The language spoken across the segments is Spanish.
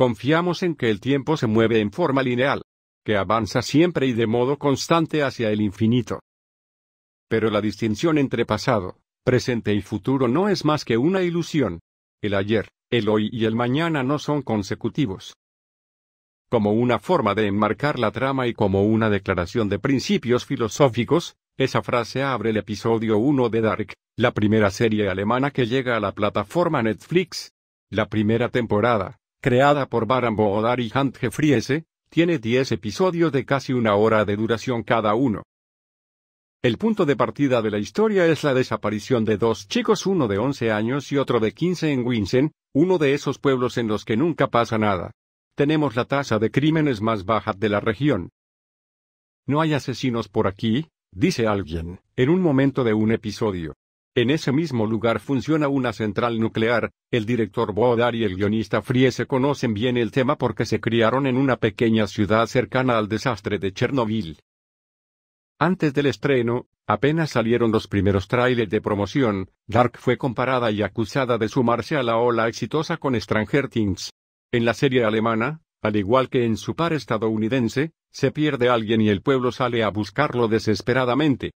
Confiamos en que el tiempo se mueve en forma lineal, que avanza siempre y de modo constante hacia el infinito. Pero la distinción entre pasado, presente y futuro no es más que una ilusión. El ayer, el hoy y el mañana no son consecutivos. Como una forma de enmarcar la trama y como una declaración de principios filosóficos, esa frase abre el episodio 1 de Dark, la primera serie alemana que llega a la plataforma Netflix. La primera temporada, creada por Baran Boodar y Hunt Friese, tiene 10 episodios de casi una hora de duración cada uno. El punto de partida de la historia es la desaparición de dos chicos, uno de 11 años y otro de 15 en Winsen, uno de esos pueblos en los que nunca pasa nada. Tenemos la tasa de crímenes más baja de la región. No hay asesinos por aquí, dice alguien, en un momento de un episodio. En ese mismo lugar funciona una central nuclear, el director Bodar y el guionista Friese se conocen bien el tema porque se criaron en una pequeña ciudad cercana al desastre de Chernobyl. Antes del estreno, apenas salieron los primeros trailers de promoción, Dark fue comparada y acusada de sumarse a la ola exitosa con Stranger Things. En la serie alemana, al igual que en su par estadounidense, se pierde alguien y el pueblo sale a buscarlo desesperadamente.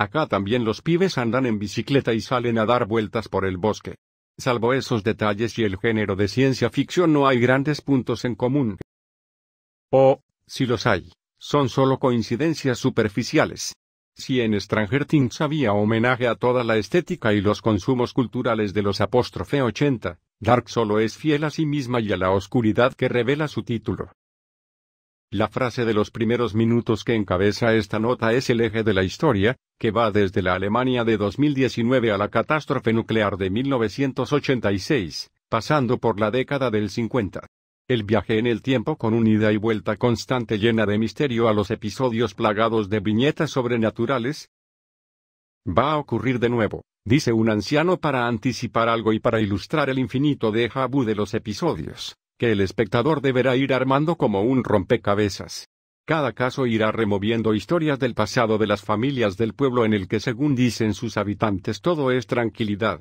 Acá también los pibes andan en bicicleta y salen a dar vueltas por el bosque. Salvo esos detalles y el género de ciencia ficción no hay grandes puntos en común. O, si los hay, son solo coincidencias superficiales. Si en Stranger Things había homenaje a toda la estética y los consumos culturales de los apóstrofe 80, Dark solo es fiel a sí misma y a la oscuridad que revela su título. La frase de los primeros minutos que encabeza esta nota es el eje de la historia, que va desde la Alemania de 2019 a la catástrofe nuclear de 1986, pasando por la década del 50. El viaje en el tiempo con un ida y vuelta constante llena de misterio a los episodios plagados de viñetas sobrenaturales. Va a ocurrir de nuevo, dice un anciano para anticipar algo y para ilustrar el infinito de vu de los episodios, que el espectador deberá ir armando como un rompecabezas. Cada caso irá removiendo historias del pasado de las familias del pueblo en el que según dicen sus habitantes todo es tranquilidad.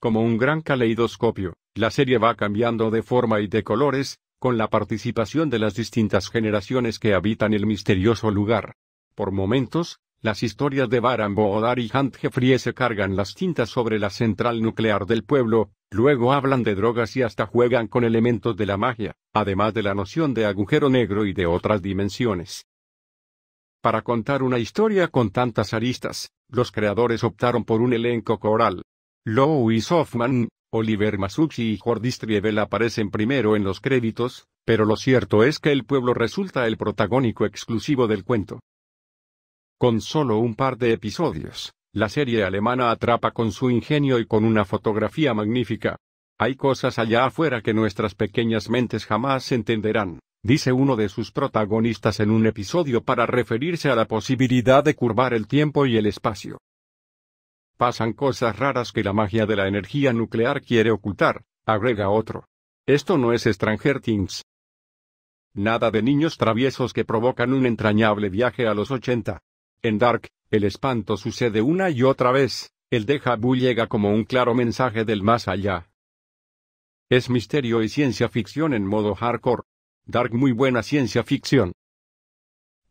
Como un gran caleidoscopio, la serie va cambiando de forma y de colores, con la participación de las distintas generaciones que habitan el misterioso lugar. Por momentos, las historias de Baran Boodar y Hunt Jeffrey se cargan las tintas sobre la central nuclear del pueblo, luego hablan de drogas y hasta juegan con elementos de la magia, además de la noción de agujero negro y de otras dimensiones. Para contar una historia con tantas aristas, los creadores optaron por un elenco coral. Louis Hoffman, Oliver Masucci y Jordi Striebel aparecen primero en los créditos, pero lo cierto es que el pueblo resulta el protagónico exclusivo del cuento. Con solo un par de episodios, la serie alemana atrapa con su ingenio y con una fotografía magnífica. Hay cosas allá afuera que nuestras pequeñas mentes jamás entenderán, dice uno de sus protagonistas en un episodio para referirse a la posibilidad de curvar el tiempo y el espacio. Pasan cosas raras que la magia de la energía nuclear quiere ocultar, agrega otro. Esto no es Stranger Things. Nada de niños traviesos que provocan un entrañable viaje a los 80. En Dark, el espanto sucede una y otra vez, el deja vu llega como un claro mensaje del más allá. Es misterio y ciencia ficción en modo hardcore. Dark muy buena ciencia ficción.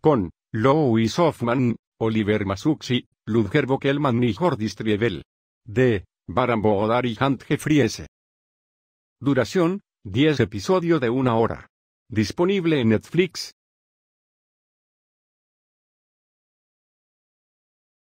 Con, Louis Hoffman, Oliver Masuxi, Ludger bockelmann y Jordi Striebel. De, Baran y Hunt Jeffries. Duración, 10 episodios de una hora. Disponible en Netflix.